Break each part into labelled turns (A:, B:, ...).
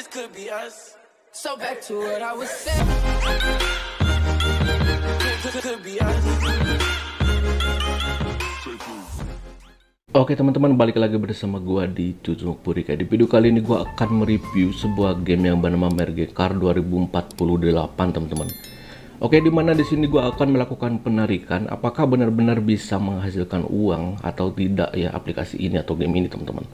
A: this could be us. So back to what I was saying. Oke teman-teman balik lagi bersama gua di Cucuk Purika Di video kali ini gua akan mereview sebuah game yang bernama Merge Car 2048 teman-teman Oke dimana di sini gua akan melakukan penarikan apakah benar-benar bisa menghasilkan uang atau tidak ya aplikasi ini atau game ini teman-teman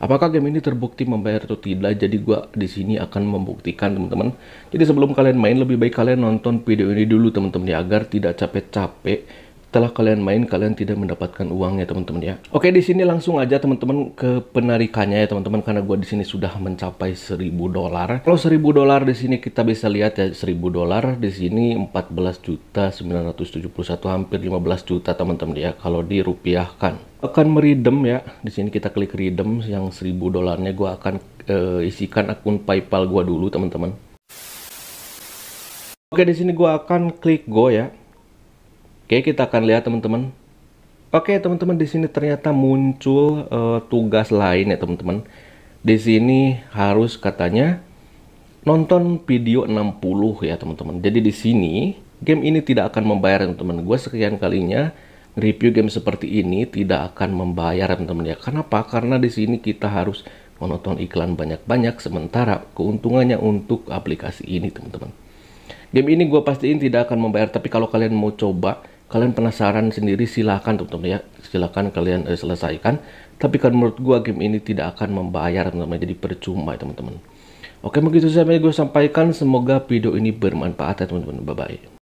A: apakah game ini terbukti membayar atau tidak jadi gue di sini akan membuktikan teman-teman jadi sebelum kalian main lebih baik kalian nonton video ini dulu teman-teman ya agar tidak capek-capek setelah kalian main kalian tidak mendapatkan uang ya teman-teman ya. Oke di sini langsung aja teman-teman ke penarikannya ya teman-teman karena gua di sini sudah mencapai 1000 dolar. Kalau 1000 dolar di sini kita bisa lihat ya 1000 dolar di sini 14 juta 971 hampir 15 juta teman-teman ya kalau dirupiahkan. Akan meridem ya. Di sini kita klik redeem yang 1000 dolarnya gua akan uh, isikan akun PayPal gua dulu teman-teman. Oke di sini gua akan klik go ya. Oke, kita akan lihat teman-teman. Oke, teman-teman di sini ternyata muncul uh, tugas lain ya, teman-teman. Di sini harus katanya nonton video 60 ya, teman-teman. Jadi di sini game ini tidak akan membayar, teman-teman. Gue sekian kalinya review game seperti ini tidak akan membayar, teman-teman ya. Kenapa? Karena di sini kita harus menonton iklan banyak-banyak sementara keuntungannya untuk aplikasi ini, teman-teman. Game ini gue pastiin tidak akan membayar, tapi kalau kalian mau coba, kalian penasaran sendiri silahkan teman-teman ya silahkan kalian eh, selesaikan tapi kan menurut gua game ini tidak akan membayar teman-teman jadi percuma teman-teman oke begitu saja gue sampaikan semoga video ini bermanfaat ya teman-teman bye bye